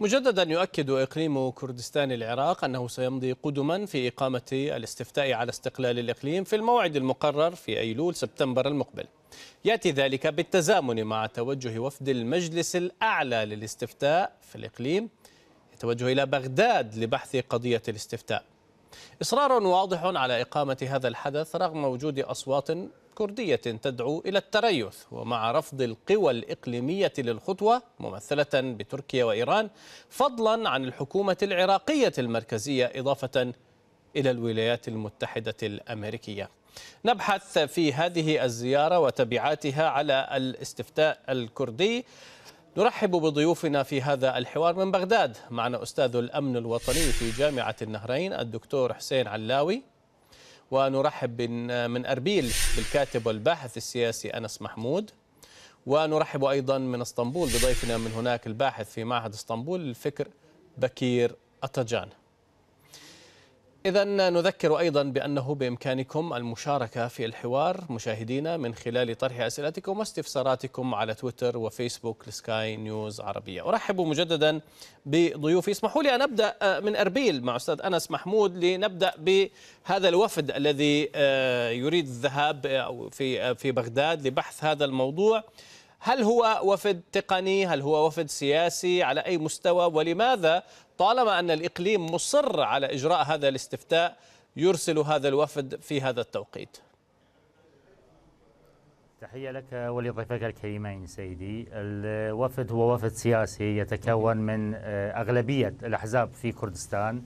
مجددا يؤكد إقليم كردستان العراق أنه سيمضي قدما في إقامة الاستفتاء على استقلال الإقليم في الموعد المقرر في أيلول سبتمبر المقبل يأتي ذلك بالتزامن مع توجه وفد المجلس الأعلى للاستفتاء في الإقليم يتوجه إلى بغداد لبحث قضية الاستفتاء إصرار واضح على إقامة هذا الحدث رغم وجود أصوات كردية تدعو إلى التريث ومع رفض القوى الإقليمية للخطوة ممثلة بتركيا وإيران فضلا عن الحكومة العراقية المركزية إضافة إلى الولايات المتحدة الأمريكية نبحث في هذه الزيارة وتبعاتها على الاستفتاء الكردي نرحب بضيوفنا في هذا الحوار من بغداد معنا أستاذ الأمن الوطني في جامعة النهرين الدكتور حسين علاوي ونرحب من أربيل بالكاتب والباحث السياسي أنس محمود ونرحب أيضا من اسطنبول بضيفنا من هناك الباحث في معهد اسطنبول الفكر بكير أطجان إذا نذكر أيضا بأنه بإمكانكم المشاركة في الحوار مشاهدينا من خلال طرح أسئلتكم واستفساراتكم على تويتر وفيسبوك لسكاي نيوز عربية أرحب مجددا بضيوفي اسمحوا لي أن أبدأ آه، من أربيل مع أستاذ أنس محمود لنبدأ بهذا الوفد الذي آه، يريد الذهاب آه، في بغداد لبحث هذا الموضوع هل هو وفد تقني هل هو وفد سياسي على أي مستوى ولماذا طالما أن الإقليم مصر على إجراء هذا الاستفتاء يرسل هذا الوفد في هذا التوقيت تحية لك ولضيفك الكريمين سيدي الوفد هو وفد سياسي يتكون من آه، أغلبية الأحزاب في كردستان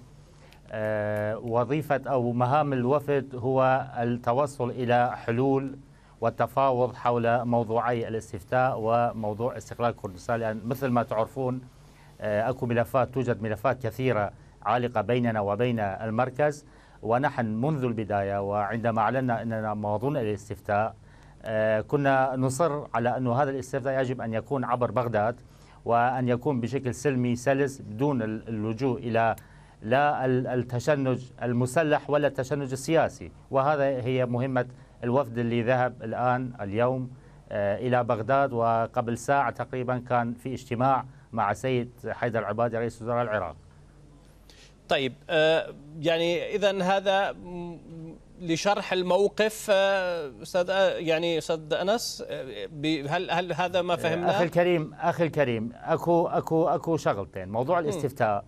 آه، وظيفة أو مهام الوفد هو التوصل إلى حلول والتفاوض حول موضوعي الاستفتاء وموضوع استقلال كردستان لأن يعني مثل ما تعرفون آه، أكو ملفات توجد ملفات كثيرة عالقة بيننا وبين المركز ونحن منذ البداية وعندما أعلنا أننا ماضون الاستفتاء آه، كنا نصر على أن هذا الاستفتاء يجب أن يكون عبر بغداد وأن يكون بشكل سلمي سلس بدون اللجوء إلى لا التشنج المسلح ولا التشنج السياسي وهذا هي مهمة الوفد اللي ذهب الآن اليوم آه، إلى بغداد وقبل ساعة تقريبا كان في اجتماع مع سيد حيدر عبادي رئيس وزراء العراق طيب آه، يعني إذا هذا لشرح الموقف آه، استاذ يعني استاذ انس هل هل هذا ما فهمناه؟ اخي الكريم اخي الكريم اكو اكو اكو شغلتين، موضوع الاستفتاء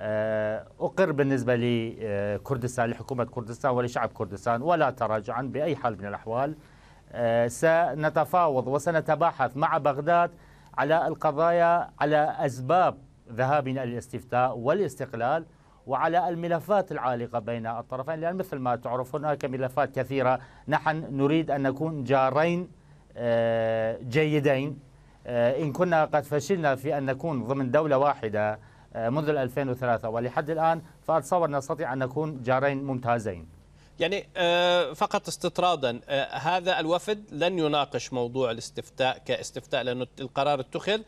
آه، أقر بالنسبة لكردستان لحكومة كردستان ولشعب كردستان ولا تراجعا بأي حال من الأحوال آه، سنتفاوض وسنتباحث مع بغداد على القضايا على أسباب ذهابنا للاستفتاء والاستقلال وعلى الملفات العالقة بين الطرفين لأن مثل ما تعرف هناك ملفات كثيرة نحن نريد أن نكون جارين آه، جيدين إن كنا قد فشلنا في أن نكون ضمن دولة واحدة آه، منذ 2003 ولحد الآن فأتصور نستطيع أن نكون جارين ممتازين يعني آه، فقط استطرادا آه، هذا الوفد لن يناقش موضوع الاستفتاء كاستفتاء لأن القرار اتخذ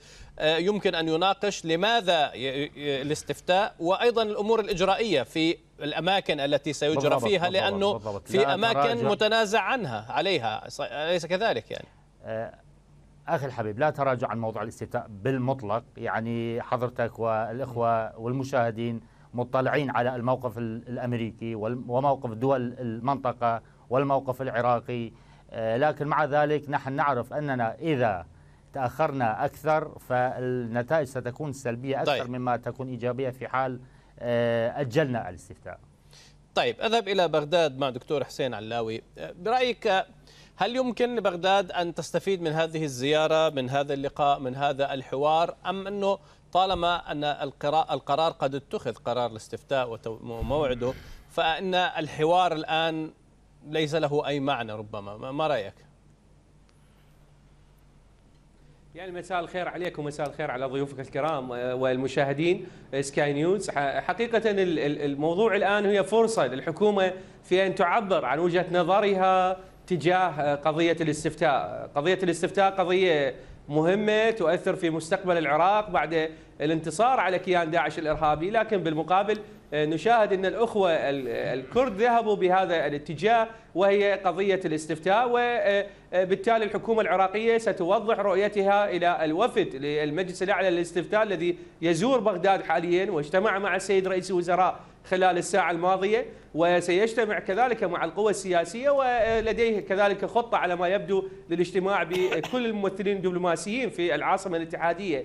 يمكن أن يناقش لماذا الاستفتاء وأيضا الأمور الإجرائية في الأماكن التي سيجرى بالضبط فيها بالضبط لأنه بالضبط في أماكن متنازع عنها عليها أليس كذلك يعني اخي الحبيب لا تراجع عن موضوع الاستفتاء بالمطلق يعني حضرتك والاخوه والمشاهدين مطلعين على الموقف الامريكي وموقف دول المنطقه والموقف العراقي آه، لكن مع ذلك نحن نعرف اننا اذا تاخرنا اكثر فالنتائج ستكون سلبيه اكثر طيب. مما تكون ايجابيه في حال آه، اجلنا الاستفتاء. طيب اذهب الى بغداد مع دكتور حسين علاوي آه، برايك هل يمكن لبغداد أن تستفيد من هذه الزيارة من هذا اللقاء من هذا الحوار أم أنه طالما أن القرار قد اتخذ قرار الاستفتاء وموعده فإن الحوار الآن ليس له أي معنى ربما ما رأيك؟ يعني مساء الخير عليكم مساء الخير على ضيوفك الكرام آه، والمشاهدين سكاي آه، نيوز حقيقة الموضوع الآن هي فرصة للحكومة في أن تعبر عن وجهة نظرها تجاه آه، قضية الاستفتاء قضية الاستفتاء قضية مهمة تؤثر في مستقبل العراق بعد الانتصار على كيان داعش الإرهابي لكن بالمقابل آه، نشاهد أن الأخوة الكرد ذهبوا بهذا الاتجاه وهي قضية الاستفتاء وبالتالي آه، الحكومة العراقية ستوضح رؤيتها إلى الوفد للمجلس الأعلى للاستفتاء الذي يزور بغداد حاليا واجتمع مع السيد رئيس الوزراء خلال الساعة الماضية وسيجتمع كذلك مع القوى السياسية ولديه كذلك خطة على ما يبدو للاجتماع بكل الممثلين الدبلوماسيين في العاصمة الاتحادية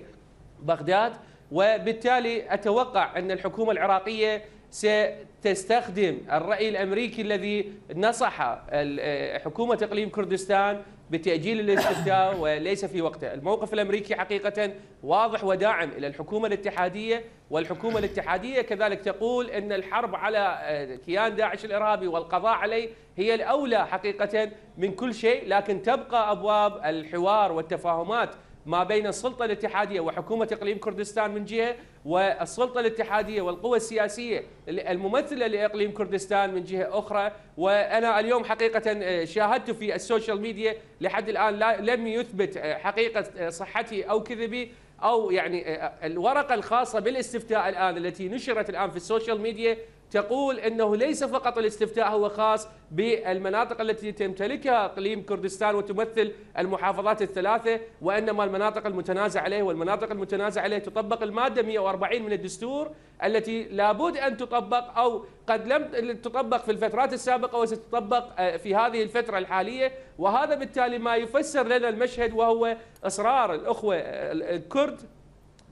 بغداد وبالتالي أتوقع أن الحكومة العراقية ست تستخدم الرأي الأمريكي الذي نصح آه، حكومة إقليم كردستان بتأجيل الاستفتاء وليس في وقته الموقف الأمريكي حقيقة واضح وداعم إلى الحكومة الاتحادية والحكومة الاتحادية كذلك تقول أن الحرب على آه، كيان داعش الإرهابي والقضاء عليه هي الأولى حقيقة من كل شيء لكن تبقى أبواب الحوار والتفاهمات ما بين السلطة الاتحادية وحكومة إقليم كردستان من جهة والسلطة الاتحادية والقوى السياسية الممثلة لإقليم كردستان من جهة أخرى وأنا اليوم حقيقة آه، شاهدت في السوشيال ميديا لحد الآن لم يثبت آه، حقيقة آه، صحتي أو كذبي أو يعني الورقة الخاصة بالاستفتاء الآن التي نشرت الآن في السوشيال ميديا تقول أنه ليس فقط الاستفتاء هو خاص بالمناطق التي تمتلكها اقليم كردستان وتمثل المحافظات الثلاثه وانما المناطق المتنازع عليه والمناطق المتنازع عليه تطبق الماده 140 من الدستور التي لابد ان تطبق او قد لم تطبق في الفترات السابقه وستطبق آه، في هذه الفتره الحاليه وهذا بالتالي ما يفسر لنا المشهد وهو اصرار الاخوه آه، الكرد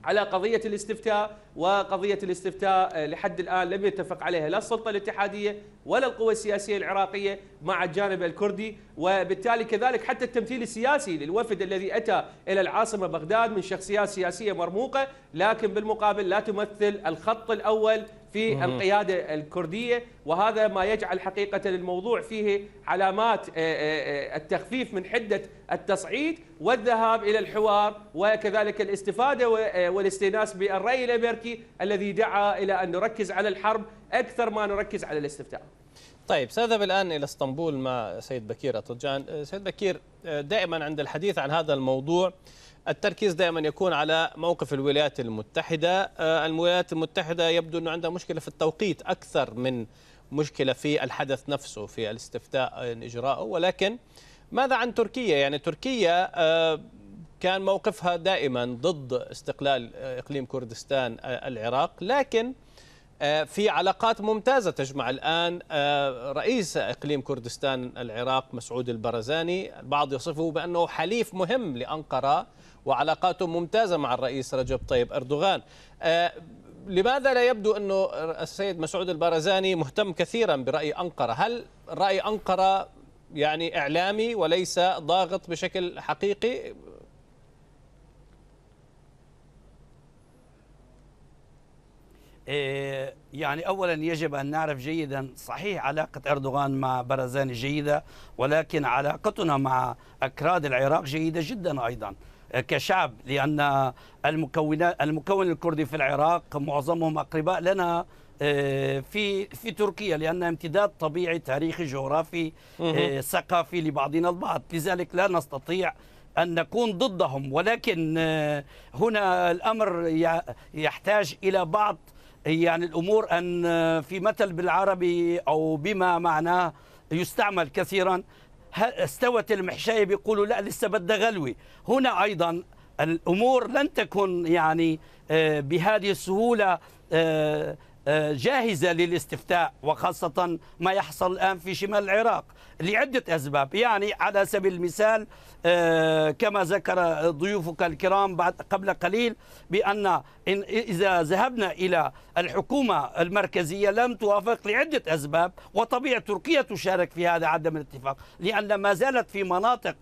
على قضية الاستفتاء وقضية الاستفتاء آه، لحد الآن لم يتفق عليها لا السلطة الاتحادية ولا القوى السياسيه العراقيه مع الجانب الكردي وبالتالي كذلك حتى التمثيل السياسي للوفد الذي اتى الى العاصمه بغداد من شخصيات سياسيه مرموقه لكن بالمقابل لا تمثل الخط الاول في القيادة الكردية وهذا ما يجعل حقيقة الموضوع فيه علامات آه، آه، التخفيف من حدة التصعيد والذهاب إلى الحوار وكذلك الاستفادة آه، والاستئناس بالرأي الأمريكي الذي دعا إلى أن نركز على الحرب اكثر ما نركز على الاستفتاء طيب سأذهب الآن إلى اسطنبول مع سيد بكير أطرجان آه، سيد بكير آه، دائما عند الحديث عن هذا الموضوع التركيز دائما يكون على موقف الولايات المتحدة آه، الولايات المتحدة يبدو أنه عندها مشكلة في التوقيت أكثر من مشكلة في الحدث نفسه في الاستفتاء إجراءه ولكن ماذا عن تركيا يعني تركيا كان موقفها دائما ضد استقلال إقليم كردستان العراق لكن آه، في علاقات ممتازة تجمع الآن آه، رئيس إقليم كردستان العراق مسعود البرزاني البعض يصفه بأنه حليف مهم لأنقرة وعلاقاته ممتازة مع الرئيس رجب طيب أردوغان آه، لماذا لا يبدو أنه السيد مسعود البرزاني مهتم كثيرا برأي أنقرة هل رأي أنقرة يعني إعلامي وليس ضاغط بشكل حقيقي آه، يعني اولا يجب ان نعرف جيدا صحيح علاقه اردوغان مع برزان جيده ولكن علاقتنا مع اكراد العراق جيده جدا ايضا آه، كشعب لان المكونات المكون الكردي في العراق معظمهم اقرباء لنا آه، في في تركيا لانها امتداد طبيعي تاريخي جغرافي ثقافي لبعضنا البعض لذلك لا نستطيع أن نكون ضدهم ولكن هنا الأمر يحتاج إلى بعض هي يعني الامور ان في مثل بالعربي او بما معناه يستعمل كثيرا استوت المحشايه بيقولوا لا لسه بدها غلوه هنا ايضا الامور لن تكن يعني آه، بهذه السهوله آه، جاهزة للاستفتاء وخاصة ما يحصل الآن في شمال العراق لعدة أسباب يعني على سبيل المثال آه، كما ذكر ضيوفك الكرام بعد قبل قليل بأن إذا ذهبنا إلى الحكومة المركزية لم توافق لعدة أسباب وطبيعة تركيا تشارك في هذا عدم الاتفاق لأن ما زالت في مناطق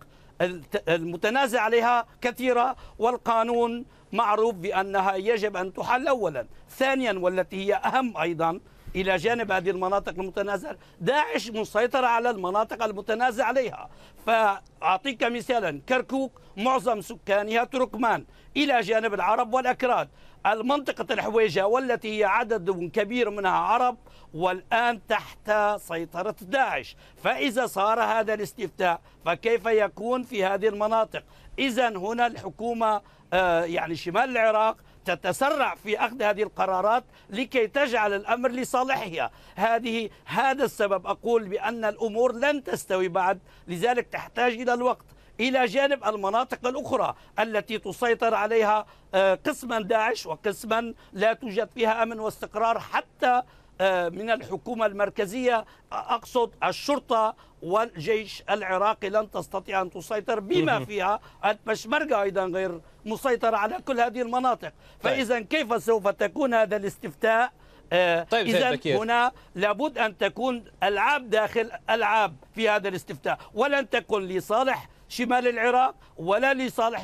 المتنازع عليها كثيرة والقانون معروف بأنها يجب أن تحل أولا ثانيا والتي هي أهم أيضا إلى جانب هذه المناطق المتنازعة داعش مسيطر على المناطق المتنازع عليها فأعطيك مثالا كركوك معظم سكانها تركمان إلى جانب العرب والأكراد المنطقة الحويجة والتي هي عدد كبير منها عرب والآن تحت سيطرة داعش فإذا صار هذا الاستفتاء فكيف يكون في هذه المناطق إذا هنا الحكومة آه، يعني شمال العراق تتسرع في أخذ هذه القرارات لكي تجعل الأمر لصالحها هذه هذا السبب أقول بأن الأمور لن تستوي بعد لذلك تحتاج إلى الوقت إلى جانب المناطق الأخرى التي تسيطر عليها آه، قسما داعش وقسما لا توجد فيها أمن واستقرار حتى آه، من الحكومة المركزية أقصد الشرطة والجيش العراقي لن تستطيع أن تسيطر بما فيها البشمركة أيضا غير مسيطرة على كل هذه المناطق طيب. فإذا كيف سوف تكون هذا الاستفتاء آه، طيب اذا هنا لابد ان تكون العاب داخل العاب في هذا الاستفتاء ولن تكن لصالح شمال العراق ولا لصالح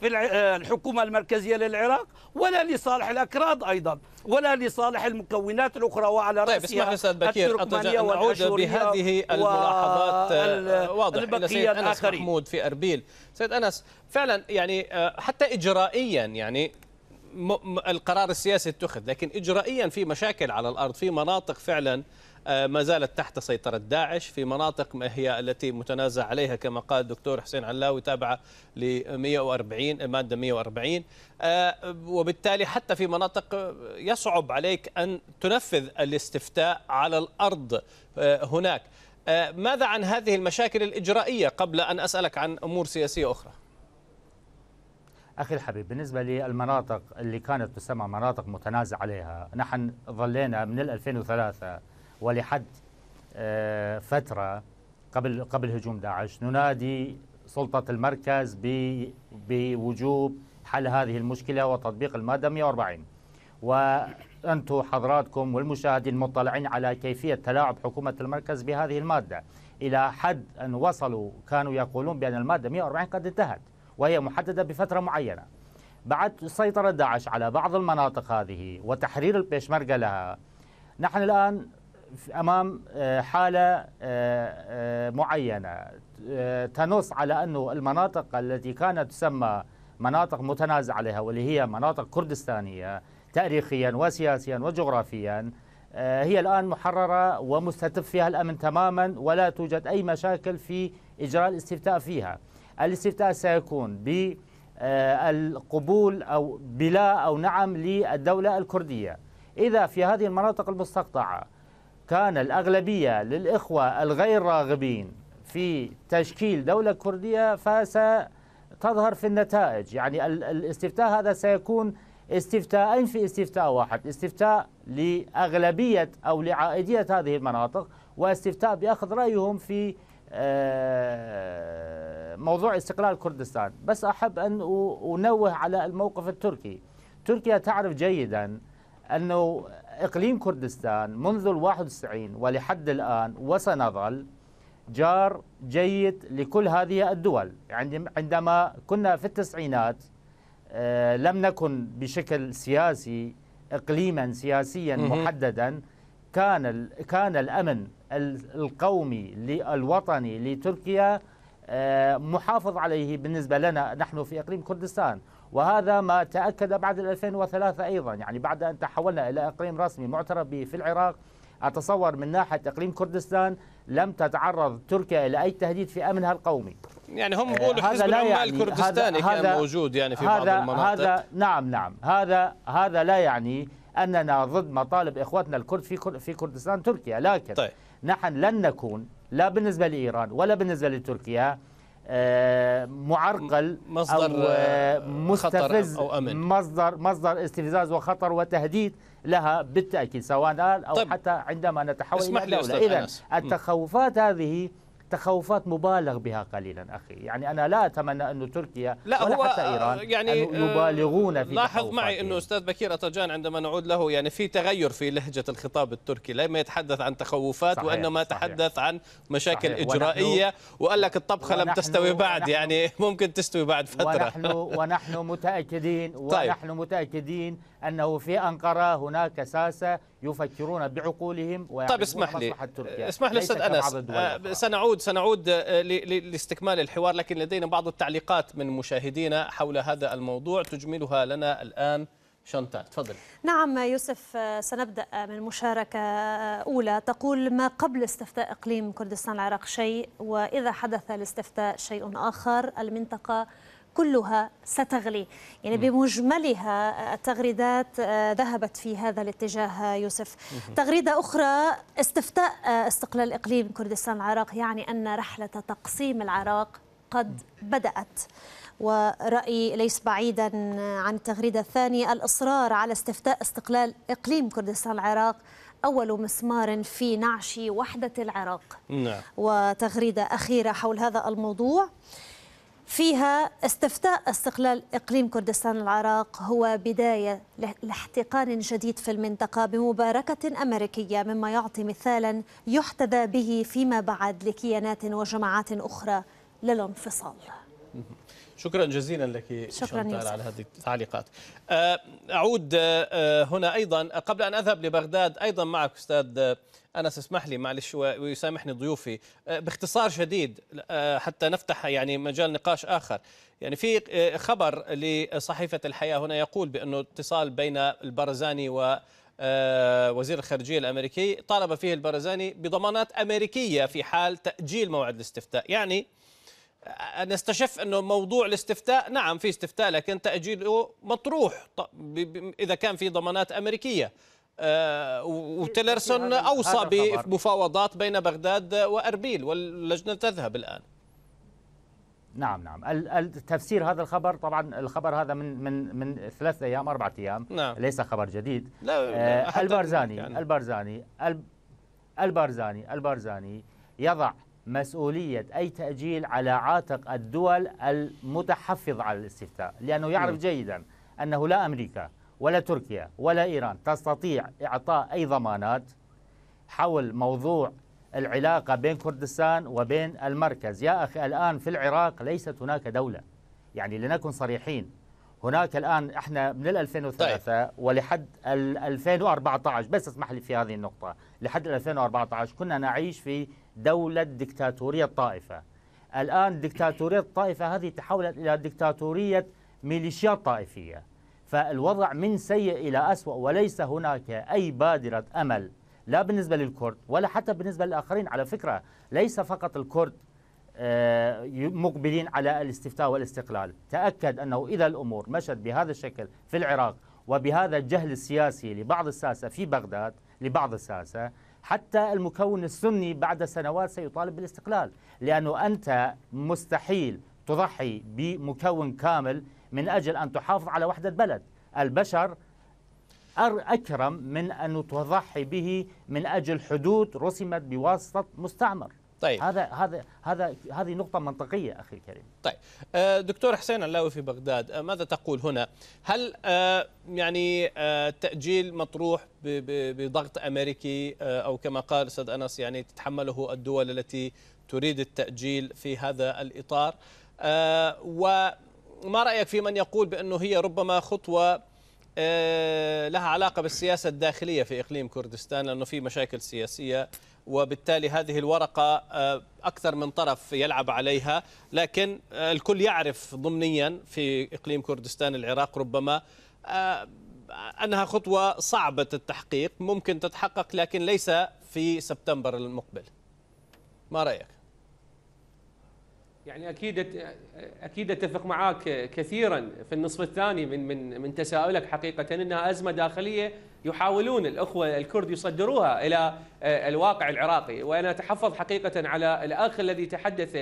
في الحكومة المركزية للعراق ولا لصالح الأكراد أيضا ولا لصالح المكونات الأخرى وعلى طيب رأسها اسمح أستاذ بكير أرجو أن نعود بهذه الملاحظات آه، واضح إلى سيد أنس الآخرين. محمود في أربيل سيد أنس فعلا يعني آه، حتى إجرائيا يعني القرار السياسي اتخذ لكن إجرائيا في مشاكل على الأرض في مناطق فعلا آه، ما زالت تحت سيطرة داعش في مناطق ما هي التي متنازع عليها كما قال الدكتور حسين علاوي تابعة ل 140 مادة 140 آه، وبالتالي حتى في مناطق آه، يصعب عليك أن تنفذ الاستفتاء على الأرض هناك ماذا عن هذه المشاكل الإجرائية قبل أن أسألك عن أمور سياسية أخرى؟ اخي الحبيب بالنسبه للمناطق اللي كانت تسمى مناطق متنازع عليها نحن ظلينا من 2003 ولحد آه، فترة قبل قبل هجوم داعش ننادي سلطة المركز بوجوب حل هذه المشكلة وتطبيق المادة 140 وأنتم حضراتكم والمشاهدين مطلعين على كيفية تلاعب حكومة المركز بهذه المادة إلى حد أن وصلوا كانوا يقولون بأن المادة 140 قد انتهت وهي محددة بفترة معينة بعد سيطرة داعش على بعض المناطق هذه وتحرير البيشمركة لها نحن الآن امام آه، حاله آه، آه، معينه تنص على انه المناطق التي كانت تسمى مناطق متنازع عليها واللي هي مناطق كردستانيه تاريخيا وسياسيا وجغرافيا هي الان محرره ومستتب فيها الامن تماما ولا توجد اي مشاكل في اجراء الاستفتاء فيها. الاستفتاء سيكون بالقبول او بلا او نعم للدوله الكرديه. اذا في هذه المناطق المستقطعه كان الأغلبية للإخوة الغير راغبين في تشكيل دولة كردية فستظهر في النتائج يعني الاستفتاء هذا سيكون استفتاءين في استفتاء واحد استفتاء لأغلبية أو لعائدية هذه المناطق واستفتاء بأخذ رأيهم في آه، موضوع استقلال كردستان بس أحب أن أنوه على الموقف التركي تركيا تعرف جيدا أنه إقليم كردستان منذ الواحد وتسعين ولحد الآن وسنظل جار جيد لكل هذه الدول عندما كنا في التسعينات آه، لم نكن بشكل سياسي إقليما سياسيا محددا كان كان الأمن القومي الوطني لتركيا آه، محافظ عليه بالنسبة لنا نحن في إقليم كردستان وهذا ما تأكد بعد 2003 أيضا يعني بعد أن تحولنا إلى إقليم رسمي معترف به في العراق أتصور من ناحية إقليم كردستان لم تتعرض تركيا إلى أي تهديد في أمنها القومي يعني هم بيقولوا آه، حزب العمال يعني الكردستاني هذا كان موجود يعني في هذا بعض المناطق هذا نعم نعم هذا هذا لا يعني أننا ضد مطالب إخوتنا الكرد في في كردستان تركيا لكن طيب. نحن لن نكون لا بالنسبة لإيران ولا بالنسبة لتركيا آه، معرقل مصدر آه، آه، أو مستفز أو أمن. مصدر مصدر استفزاز وخطر وتهديد لها بالتأكيد سواء الآن أو طيب. حتى عندما نتحول إلى دولة إذا التخوفات هذه تخوفات مبالغ بها قليلا أخي يعني أنا لا أتمنى أن تركيا لا ولا هو حتى آه، إيران يعني آه، يبالغون في لاحظ معي أنه أستاذ بكير اتجان عندما نعود له يعني في تغير في لهجة الخطاب التركي لم يتحدث عن تخوفات صحيح وإنما صحيح تحدث عن مشاكل صحيح إجرائية وقال لك الطبخة لم تستوي بعد يعني ممكن تستوي بعد فترة ونحن ونحن متأكدين طيب. ونحن طيب. متأكدين أنه في أنقرة هناك ساسة يفكرون بعقولهم طيب اسمح لي اسمح لي أستاذ أنس آه، سنعود سنعود آه، لاستكمال الحوار لكن لدينا بعض التعليقات من مشاهدينا حول هذا الموضوع تجملها لنا الآن شنطان تفضل نعم يوسف آه، سنبدأ من مشاركة أولى تقول ما قبل استفتاء إقليم كردستان العراق شيء وإذا حدث الاستفتاء شيء آخر المنطقة كلها ستغلي يعني بمجملها آه، التغريدات آه، ذهبت في هذا الاتجاه آه، يوسف تغريدة أخرى استفتاء استقلال إقليم كردستان العراق يعني أن رحلة تقسيم العراق قد بدأت ورأي ليس بعيدا عن التغريدة الثانية الإصرار على استفتاء استقلال إقليم كردستان العراق أول مسمار في نعش وحدة العراق نعم. وتغريدة أخيرة حول هذا الموضوع فيها استفتاء استقلال إقليم كردستان العراق هو بداية لاحتقان جديد في المنطقة بمباركة أمريكية مما يعطي مثالا يحتذى به فيما بعد لكيانات وجماعات أخرى للانفصال شكرا جزيلا لك شكرا على هذه التعليقات أه، أعود أه، هنا أيضا قبل أن أذهب لبغداد أيضا معك أستاذ أنس اسمح لي معلش ويسامحني ضيوفي آه، باختصار شديد آه، حتى نفتح يعني مجال نقاش آخر يعني في آه، خبر لصحيفة الحياة هنا يقول بأنه اتصال بين البرزاني و وزير الخارجية الأمريكي طالب فيه البرزاني بضمانات أمريكية في حال تأجيل موعد الاستفتاء يعني نستشف انه موضوع الاستفتاء نعم في استفتاء لكن تاجيله مطروح اذا كان في ضمانات امريكيه آه، وتيلرسون اوصى بمفاوضات بين بغداد واربيل واللجنه تذهب الان نعم نعم تفسير هذا الخبر طبعا الخبر هذا من من من ثلاث ايام اربعة ايام نعم. ليس خبر جديد لا, آه البارزاني يعني. البارزاني البارزاني البارزاني يضع مسؤولية أي تأجيل على عاتق الدول المتحفظ على الاستفتاء لأنه يعرف جيدا أنه لا أمريكا ولا تركيا ولا إيران تستطيع إعطاء أي ضمانات حول موضوع العلاقة بين كردستان وبين المركز يا أخي الآن في العراق ليست هناك دولة يعني لنكن صريحين هناك الآن احنا من 2003 طيب. ولحد 2014 بس اسمح لي في هذه النقطة لحد 2014 كنا نعيش في دولة دكتاتورية الطائفة الآن دكتاتورية الطائفة هذه تحولت إلى دكتاتورية ميليشيات طائفية فالوضع من سيء إلى أسوأ وليس هناك أي بادرة أمل لا بالنسبة للكرد ولا حتى بالنسبة للآخرين على فكرة ليس فقط الكرد آه، مقبلين على الاستفتاء والاستقلال تأكد أنه إذا الأمور مشت بهذا الشكل في العراق وبهذا الجهل السياسي لبعض الساسة في بغداد لبعض الساسة حتى المكون السني بعد سنوات سيطالب بالاستقلال لأنه أنت مستحيل تضحي بمكون كامل من أجل أن تحافظ على وحدة بلد البشر أكرم من أن تضحي به من أجل حدود رسمت بواسطة مستعمر طيب هذا هذا هذا هذه نقطة منطقية أخي الكريم. طيب آه، دكتور حسين اللاوي في بغداد آه، ماذا تقول هنا؟ هل آه، يعني تأجيل مطروح بضغط أمريكي أو كما قال الأستاذ أنس يعني تتحمله الدول التي تريد التأجيل في هذا الإطار و ما رأيك في من يقول بأنه هي ربما خطوة آه، لها علاقة بالسياسة الداخلية في إقليم كردستان لأنه في مشاكل سياسية وبالتالي هذه الورقة آه، أكثر من طرف يلعب عليها لكن آه، الكل يعرف ضمنيا في إقليم كردستان العراق ربما أنها خطوة صعبة التحقيق ممكن تتحقق لكن ليس في سبتمبر المقبل ما رأيك؟ يعني اكيد اكيد اتفق معاك كثيرا في النصف الثاني من من من تساؤلك حقيقه انها ازمه داخليه يحاولون الاخوه الكرد يصدروها الى آه، الواقع العراقي وانا اتحفظ حقيقه على الاخ الذي تحدث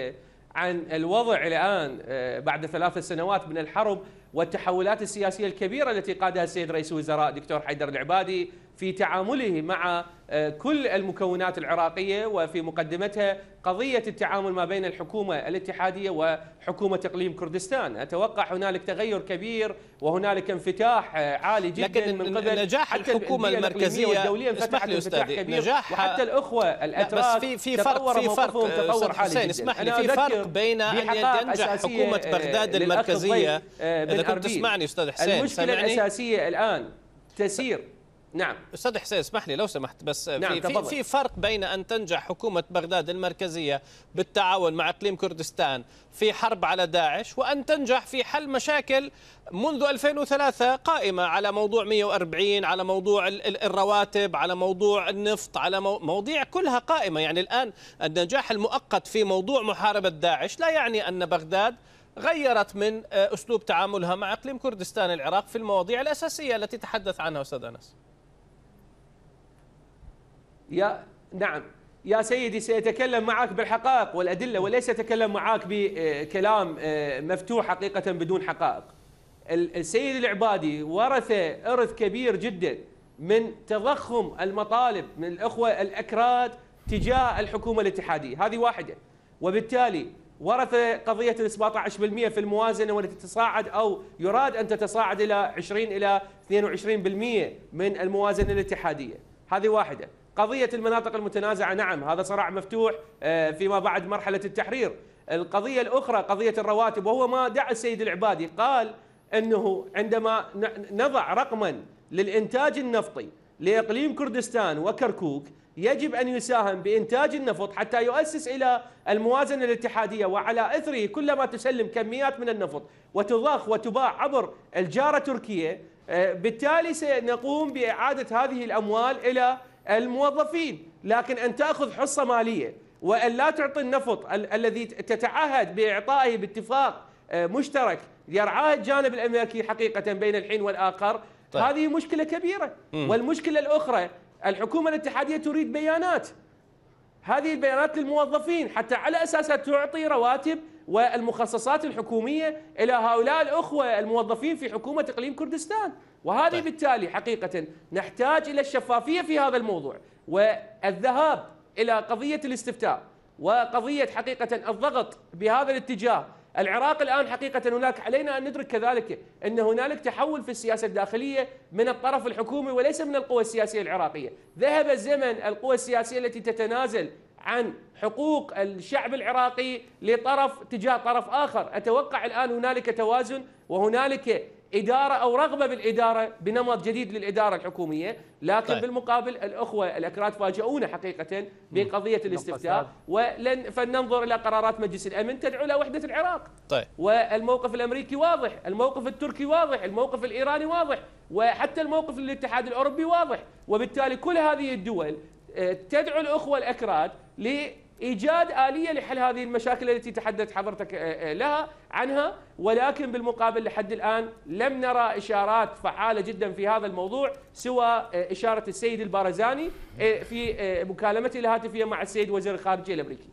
عن الوضع الان آه، بعد ثلاث سنوات من الحرب والتحولات السياسيه الكبيره التي قادها السيد رئيس الوزراء دكتور حيدر العبادي في تعامله مع آه، كل المكونات العراقية وفي مقدمتها قضية التعامل ما بين الحكومة الاتحادية وحكومة إقليم كردستان أتوقع هنالك تغير كبير وهنالك انفتاح آه، عالي جدا لكن من قبل نجاح حتى الحكومة المركزية والدولية انفتحت لي كبير نجاح وحتى الأخوة الأتراك بس في في فرق في فرق تطور حالي جدا اسمح لي في فرق بين أن ينجح حكومة بغداد آه، المركزية إذا كنت تسمعني أستاذ حسين المشكلة الأساسية الآن تسير نعم استاذ حسين اسمح لي لو سمحت بس نعم في, تفضل. في فرق بين ان تنجح حكومه بغداد المركزيه بالتعاون مع اقليم كردستان في حرب على داعش وان تنجح في حل مشاكل منذ 2003 قائمه على موضوع 140 على موضوع الرواتب على موضوع النفط على مواضيع كلها قائمه يعني الان النجاح المؤقت في موضوع محاربه داعش لا يعني ان بغداد غيرت من آه، اسلوب تعاملها مع اقليم كردستان العراق في المواضيع الاساسيه التي تحدث عنها استاذ انس يا نعم يا سيدي سيتكلم معك بالحقائق والأدلة وليس يتكلم معك بكلام آه، مفتوح حقيقة بدون حقائق السيد العبادي ورث إرث كبير جدا من تضخم المطالب من الأخوة الأكراد تجاه الحكومة الاتحادية هذه واحدة وبالتالي ورث قضية ال 17% في الموازنة والتي تتصاعد أو يراد أن تتصاعد إلى 20 إلى 22% من الموازنة الاتحادية هذه واحدة قضية المناطق المتنازعة نعم هذا صراع مفتوح آه، فيما بعد مرحلة التحرير القضية الأخرى قضية الرواتب وهو ما دعا السيد العبادي قال أنه عندما نضع رقما للإنتاج النفطي لإقليم كردستان وكركوك يجب أن يساهم بإنتاج النفط حتى يؤسس إلى الموازنة الاتحادية وعلى إثره كلما تسلم كميات من النفط وتضاخ وتباع عبر الجارة تركيا آه، بالتالي سنقوم بإعادة هذه الأموال إلى الموظفين لكن أن تأخذ حصة مالية وأن لا تعطي النفط ال الذي تتعهد بإعطائه باتفاق آه، مشترك يرعاه الجانب الأمريكي حقيقة بين الحين والآخر طيب. هذه مشكلة كبيرة مم. والمشكلة الأخرى الحكومة الاتحادية تريد بيانات هذه البيانات للموظفين حتى على أساسها تعطي رواتب والمخصصات الحكومية إلى هؤلاء الأخوة الموظفين في حكومة إقليم كردستان وهذه طيب. بالتالي حقيقة نحتاج إلى الشفافية في هذا الموضوع والذهاب إلى قضية الاستفتاء وقضية حقيقة الضغط بهذا الاتجاه العراق الآن حقيقة هناك علينا أن ندرك كذلك أن هنالك تحول في السياسة الداخلية من الطرف الحكومي وليس من القوى السياسية العراقية ذهب زمن القوى السياسية التي تتنازل عن حقوق الشعب العراقي لطرف تجاه طرف آخر أتوقع الآن هنالك توازن وهنالك إدارة أو رغبة بالإدارة بنمط جديد للإدارة الحكومية لكن طيب. بالمقابل الأخوة الأكراد فاجؤونا حقيقة بقضية الاستفتاء ولن فلننظر إلى قرارات مجلس الأمن تدعو إلى وحدة العراق طيب. والموقف الأمريكي واضح الموقف التركي واضح الموقف الإيراني واضح وحتى الموقف للاتحاد الأوروبي واضح وبالتالي كل هذه الدول آه، تدعو الأخوة الأكراد ايجاد اليه لحل هذه المشاكل التي تحدث حضرتك آه، آه، لها عنها ولكن بالمقابل لحد الان لم نرى اشارات فعاله جدا في هذا الموضوع سوى آه، اشاره السيد البارزاني في مكالمته الهاتفيه مع السيد وزير الخارجيه الامريكي.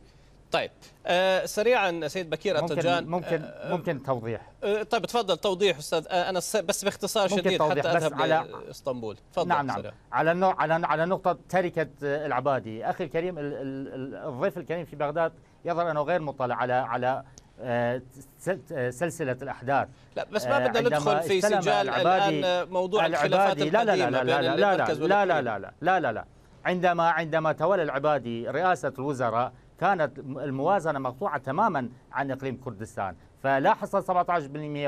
طيب آه سريعا سيد بكير ممكن ممكن آه، ممكن توضيح آه طيب تفضل توضيح استاذ آه، انا بس باختصار شديد حتى اذهب على اسطنبول تفضل نعم نعم على النوع على على نقطه تركه آه، العبادي اخي الكريم الضيف الكريم في بغداد يظهر انه غير مطلع على على سلسله الاحداث لا بس ما بدنا ندخل في سجال الان موضوع الخلافات القديمه لا لا لا لا لا لا لا لا لا لا لا عندما عندما تولى العبادي رئاسه الوزراء كانت الموازنة مقطوعة تماما عن إقليم كردستان فلا حصل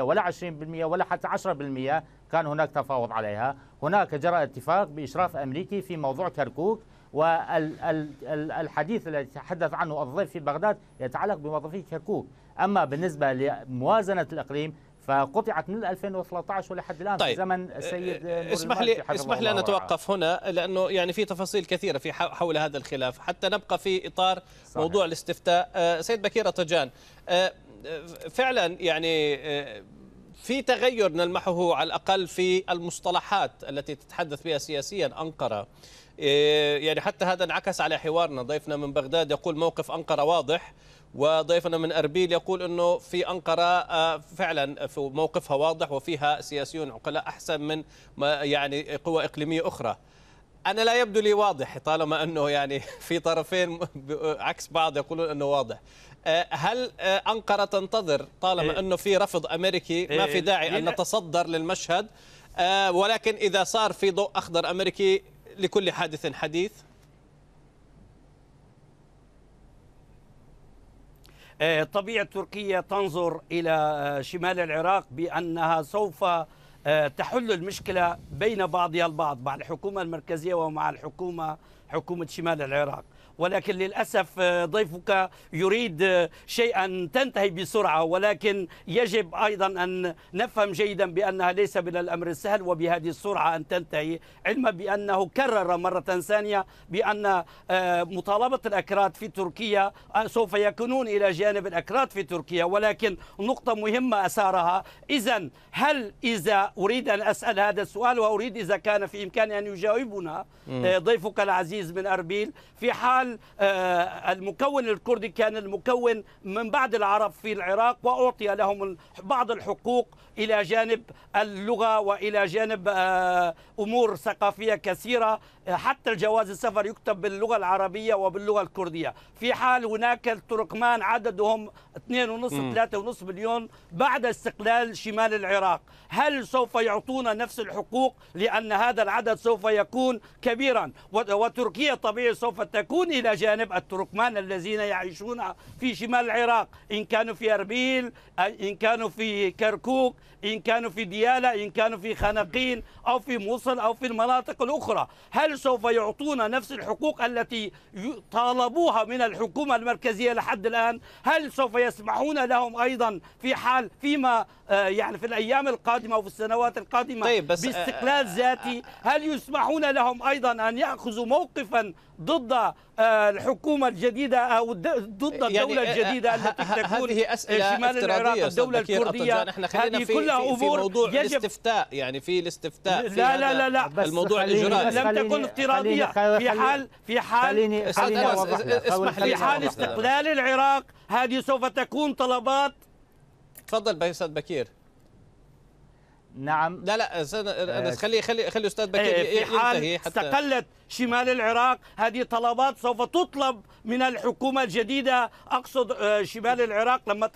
17% ولا 20% ولا حتى 10% كان هناك تفاوض عليها هناك جرى اتفاق بإشراف أمريكي في موضوع كركوك والحديث الذي تحدث عنه الضيف في بغداد يتعلق بموظفي كركوك أما بالنسبة لموازنة الإقليم فقطعت من 2013 ولحد الان طيب. في زمن أه، السيد أه، اسمح لي اسمح لي ان اتوقف هنا لانه يعني في تفاصيل كثيره في حول هذا الخلاف حتى نبقى في اطار صحيح. موضوع الاستفتاء أه، سيد بكير طجان فعلا يعني في تغير نلمحه على الأقل في المصطلحات التي تتحدث بها سياسيا أنقرة إيه، يعني حتى هذا انعكس على حوارنا ضيفنا من بغداد يقول موقف أنقرة واضح وضيفنا من أربيل يقول أنه في أنقرة آه، فعلا في موقفها واضح وفيها سياسيون عقلاء أحسن من يعني قوى إقليمية أخرى أنا لا يبدو لي واضح طالما أنه يعني في طرفين عكس بعض يقولون أنه واضح آه، هل آه، أنقرة تنتظر طالما إيه. أنه في رفض أمريكي ما في إيه. داعي أن إيه. نتصدر للمشهد آه، ولكن إذا صار في ضوء أخضر أمريكي لكل حادث حديث طبيعة تركيا تنظر إلى شمال العراق بأنها سوف تحل المشكلة بين بعضها البعض مع الحكومة المركزية ومع الحكومة حكومة شمال العراق ولكن للأسف آه، ضيفك يريد آه، شيئا تنتهي بسرعة ولكن يجب أيضا أن نفهم جيدا بأنها ليس من الأمر السهل وبهذه السرعة أن تنتهي علما بأنه كرر مرة ثانية بأن آه، مطالبة الأكراد في تركيا سوف يكونون إلى جانب الأكراد في تركيا ولكن نقطة مهمة أثارها إذا هل إذا أريد أن أسأل هذا السؤال وأريد إذا كان في إمكاني أن يجاوبنا ضيفك العزيز من أربيل في حال بالفعل آه، آه، المكون الكردي كان المكون من بعد العرب في العراق وأعطي لهم بعض الحقوق إلى جانب اللغة وإلى جانب آه، أمور ثقافية كثيرة حتى الجواز السفر يكتب باللغة العربية وباللغة الكردية في حال هناك التركمان عددهم 2.5 3.5 مليون بعد استقلال شمال العراق هل سوف يعطونا نفس الحقوق لأن هذا العدد سوف يكون كبيرا وتركيا طبيعي سوف تكون إلى جانب التركمان الذين يعيشون في شمال العراق إن كانوا في أربيل إن كانوا في كركوك إن كانوا في دياله إن كانوا في خنقين أو في موصل أو في المناطق الأخرى هل هل سوف يعطون نفس الحقوق التي طالبوها من الحكومة المركزية لحد الآن هل سوف يسمحون لهم أيضا في حال فيما آه، يعني في الأيام القادمة وفي السنوات القادمة طيب بس آه، باستقلال آه، ذاتي هل يسمحون لهم أيضا أن يأخذوا موقفا ضد آه، الحكومه الجديده او ضد يعني، الدوله يعني الجديده التي تكون هذه اسئله شمال العراق الدوله الكرديه نحن خلينا في, كلها في, في موضوع يجب الاستفتاء يعني في الاستفتاء في لا لا لا لا الموضوع الاجرائي لم تكن افتراضيه في حال في حال اسمح لي في حال استقلال العراق هذه سوف تكون طلبات تفضل بيسد بكير نعم لا لا أنا خلي خلي خلي استاذ بكير إيه، في حال حتى استقلت شمال العراق هذه طلبات سوف تطلب من الحكومة الجديدة أقصد آه، شمال العراق لما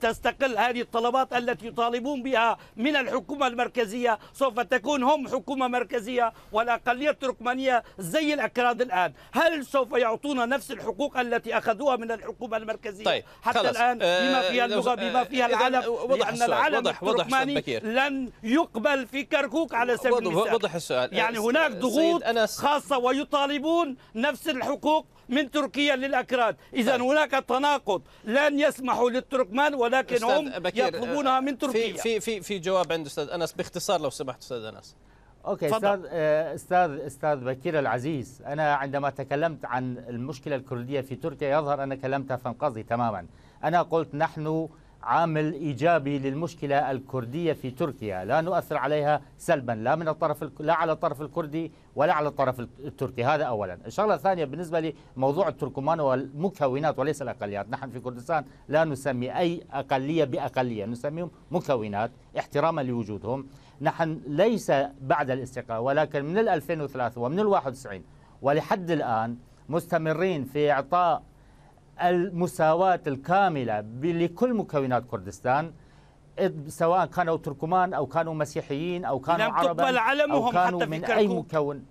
تستقل هذه الطلبات التي يطالبون بها من الحكومة المركزية سوف تكون هم حكومة مركزية والأقلية التركمانية زي الأكراد الآن هل سوف يعطونا نفس الحقوق التي أخذوها من الحكومة المركزية طيب حتى خلص. الآن آه، بما فيها اللغة آه، بما فيها يعني العلم وضح لأن العلم وضح التركماني وضح لن يقبل في كركوك على سبيل المثال وضح السؤال يعني هناك ضغوط خاصة ويطالبون نفس الحقوق من تركيا للأكراد إذا طيب. هناك تناقض لن يسمحوا للتركمان ولكن هم يطلبونها من تركيا في, في, في جواب عند أستاذ أنس باختصار لو سمحت أستاذ أنس اوكي فضل. استاذ آه، استاذ استاذ بكير العزيز انا عندما تكلمت عن المشكله الكرديه في تركيا يظهر ان كلامتها تفهم قصدي تماما انا قلت نحن عامل ايجابي للمشكله الكرديه في تركيا، لا نؤثر عليها سلبا لا من الطرف لا على الطرف الكردي ولا على الطرف التركي، هذا اولا، الشغله الثانيه بالنسبه لموضوع التركمان والمكونات وليس الاقليات، نحن في كردستان لا نسمي اي اقليه باقليه، نسميهم مكونات احتراما لوجودهم، نحن ليس بعد الاستقلال ولكن من 2003 ومن ال 91 ولحد الان مستمرين في اعطاء المساواة الكاملة لكل مكونات كردستان سواء كانوا تركمان أو كانوا مسيحيين أو كانوا لم عربا تقبل علمهم أو كانوا حتى في من أي مكون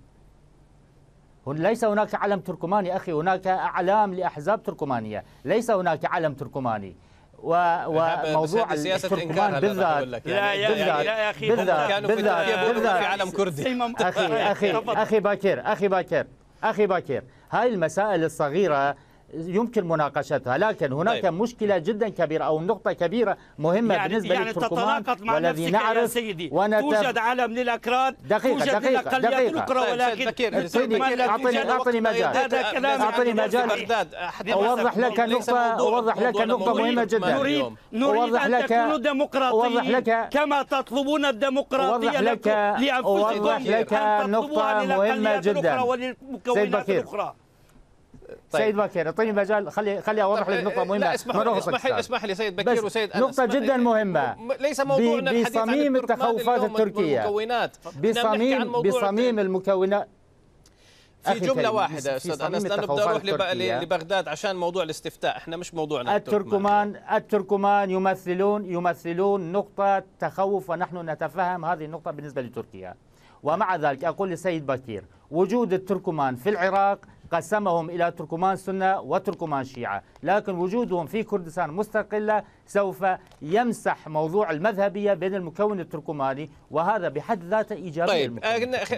ليس هناك علم تركماني أخي هناك أعلام لأحزاب تركمانية ليس هناك علم تركماني وموضوع التركمان بالذات لا, لا يا, بالذات يا اخي بالذات كانوا بالذات في بالذات في علم كردي اخي اخي اخي باكر اخي باكر اخي باكر هاي المسائل الصغيره يمكن مناقشتها لكن هناك طيب. مشكلة جدا كبيرة أو نقطة كبيرة مهمة يعني بالنسبة يعني للتركمان والذي نعرف يا سيدي توجد علم للأكراد دقيقة توجد دقيقة دقيقة الأخرى ولكن أعطني أعطني مجال أعطني مجال أوضح لك نقطة أوضح لك نقطة مهمة جدا نريد نريد أن تكونوا ديمقراطيين كما تطلبون الديمقراطية لأنفسكم أوضح لك نقطة مهمة جدا سيد الاخرى طيب. سيد بكير اعطيني مجال خلي خلي اوضح طيب، لك نقطه مهمه لا اسمح لي اسمح لي اسمح لي سيد بكير وسيد انس نقطه جدا مهمه ليس موضوعنا الحديث عن بصميم التخوفات التركيه بصميم بصميم المكونات في جمله واحده استاذ انس لانه بدي اروح لبغداد عشان موضوع الاستفتاء احنا مش موضوعنا التركمان التركمان يمثلون يمثلون نقطه تخوف ونحن نتفهم هذه النقطه بالنسبه لتركيا ومع ذلك اقول للسيد بكير وجود التركمان في العراق قسمهم إلى تركمان سنة وتركمان شيعة لكن وجودهم في كردستان مستقلة سوف يمسح موضوع المذهبية بين المكون التركماني وهذا بحد ذاته إيجابي طيب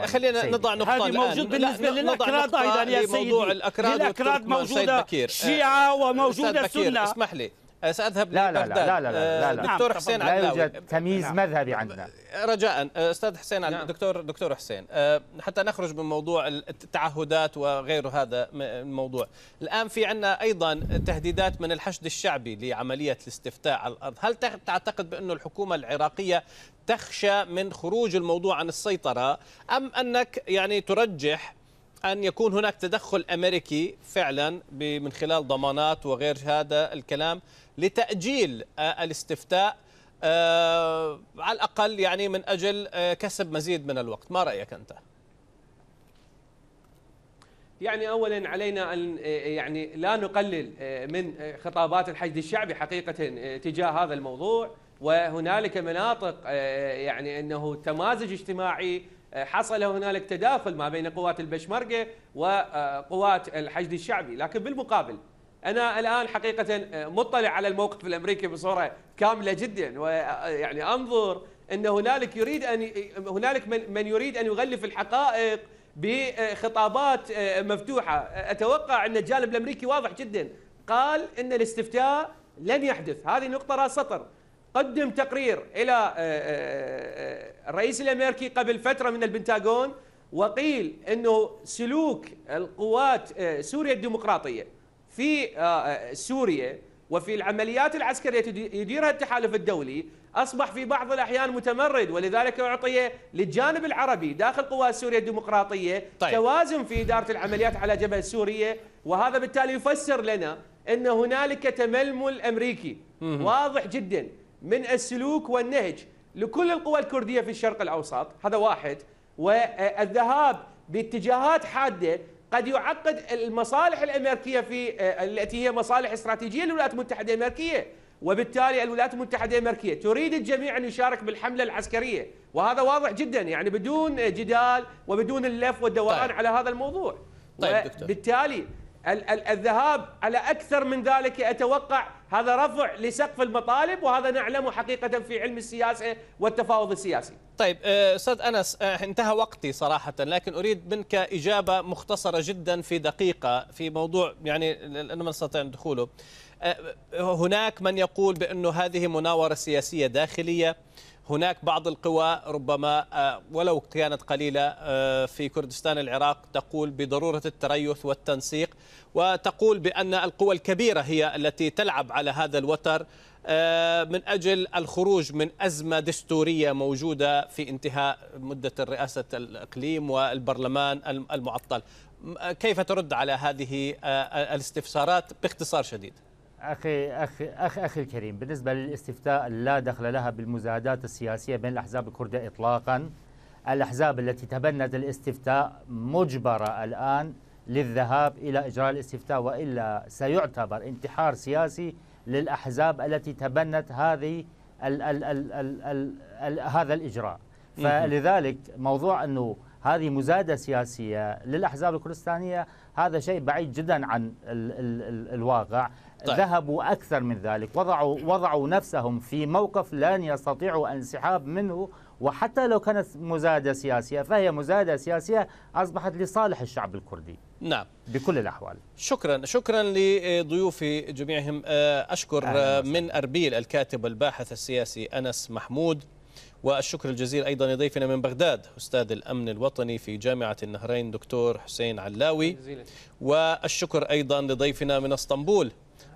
خلينا نضع نقطة هذه موجود بالنسبة للأكراد أيضا يا سيدي للأكراد الأكراد موجودة شيعة وموجودة سنة اسمح لي سأذهب لا لا لا, لا لا لا لا آه، دكتور دكتور نعم، حسين لا يوجد تمييز نعم. مذهبي عندنا رجاء آه، أستاذ حسين نعم. دكتور دكتور حسين آه، حتى نخرج من موضوع التعهدات وغير هذا الموضوع الآن في عندنا أيضا تهديدات من الحشد الشعبي لعملية الاستفتاء على الأرض هل تعتقد بأن الحكومة العراقية تخشى من خروج الموضوع عن السيطرة أم أنك يعني ترجح أن يكون هناك تدخل أمريكي فعلا من خلال ضمانات وغير هذا الكلام لتأجيل آه، الاستفتاء آه، على الأقل يعني من أجل آه، كسب مزيد من الوقت ما رأيك أنت؟ يعني اولا علينا ان يعني لا نقلل من خطابات الحشد الشعبي حقيقه تجاه هذا الموضوع وهنالك مناطق يعني انه تمازج اجتماعي حصل هنالك تداخل ما بين قوات البشمركه وقوات الحشد الشعبي لكن بالمقابل انا الان حقيقه آه، مطلع على الموقف الامريكي بصوره كامله جدا ويعني انظر ان هنالك يريد ان هنالك من, من يريد ان يغلف الحقائق بخطابات آه، مفتوحه اتوقع ان الجانب الامريكي واضح جدا قال ان الاستفتاء لن يحدث هذه نقطه راس سطر قدم تقرير إلى آه، آه، آه، الرئيس الأمريكي قبل فترة من البنتاغون وقيل أنه سلوك القوات سوريا الديمقراطية في سوريا وفي العمليات العسكرية يديرها التحالف الدولي أصبح في بعض الأحيان متمرد ولذلك أعطي للجانب العربي داخل قوات سوريا الديمقراطية طيب. توازن في إدارة العمليات على جبهة سوريا وهذا بالتالي يفسر لنا أن هنالك تململ أمريكي واضح جداً من السلوك والنهج لكل القوى الكردية في الشرق الأوسط هذا واحد والذهاب باتجاهات حادة قد يعقد المصالح الأمريكية في التي هي مصالح استراتيجية للولايات المتحدة الأمريكية وبالتالي الولايات المتحدة الأمريكية تريد الجميع أن يشارك بالحملة العسكرية وهذا واضح جدا يعني بدون جدال وبدون اللف والدوران طيب. على هذا الموضوع طيب دكتور. بالتالي الذهاب على أكثر من ذلك أتوقع هذا رفع لسقف المطالب وهذا نعلمه حقيقة في علم السياسة والتفاوض السياسي طيب آه، أستاذ أنس آه، انتهى وقتي صراحة لكن أريد منك إجابة مختصرة جدا في دقيقة في موضوع يعني أنا ما نستطيع دخوله آه، هناك من يقول بأنه هذه مناورة سياسية داخلية هناك بعض القوى ربما آه، ولو كانت قليلة آه، في كردستان العراق تقول بضرورة التريث والتنسيق وتقول بأن القوى الكبيرة هي التي تلعب على هذا الوتر آه، من أجل الخروج من أزمة دستورية موجودة في انتهاء مدة الرئاسة الإقليم والبرلمان المعطل كيف ترد على هذه الاستفسارات باختصار شديد؟ أخي, أخي, أخي أخي الكريم بالنسبة للاستفتاء لا دخل لها بالمزادات السياسية بين الأحزاب الكردية إطلاقا الأحزاب التي تبنت الاستفتاء مجبرة الآن للذهاب إلى إجراء الاستفتاء وإلا سيعتبر انتحار سياسي للأحزاب التي تبنت هذه الـ الـ الـ الـ الـ الـ هذا الإجراء فلذلك موضوع أنه هذه مزادة سياسية للأحزاب الكردستانية هذا شيء بعيد جدا عن الـ الـ الـ الواقع طيب. ذهبوا أكثر من ذلك وضعوا, وضعوا نفسهم في موقف لن يستطيعوا الانسحاب منه وحتى لو كانت مزاده سياسية فهي مزاده سياسية أصبحت لصالح الشعب الكردي نعم بكل الأحوال شكرا شكرا لضيوفي جميعهم آه، أشكر من أربيل الكاتب والباحث السياسي أنس محمود والشكر الجزيل أيضا لضيفنا من بغداد أستاذ الأمن الوطني في جامعة النهرين دكتور حسين علاوي والشكر أيضا لضيفنا من اسطنبول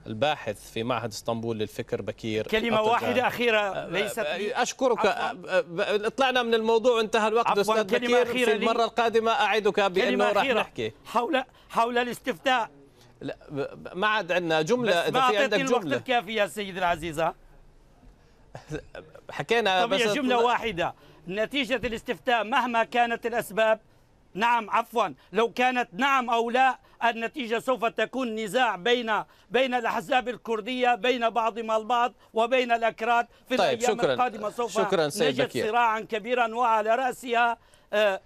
الباحث في معهد اسطنبول للفكر بكير كلمة أطلع. واحدة أخيرة أه، ليست أه، لي. أشكرك عفواً. أه، طلعنا من الموضوع انتهى الوقت أستاذ بكير في المرة لي. القادمة أعدك بأنه راح نحكي حول حول الاستفتاء لا ما عاد عندنا جملة إذا في عندك جملة الوقت الكافي يا سيدي العزيزة حكينا طب بس جملة واحدة نتيجة الاستفتاء مهما كانت الأسباب نعم عفوا لو كانت نعم أو لا النتيجة سوف تكون نزاع بين بين الأحزاب الكردية بين بعضهم البعض وبين الأكراد في طيب الأيام شكرا القادمة سوف شكرا نجد بكير. صراعا كبيرا وعلى رأسها آه،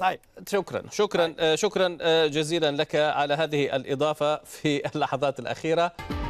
طيب شكرا شكرا طيب. شكرا آه، جزيلا لك على هذه الإضافة في اللحظات الأخيرة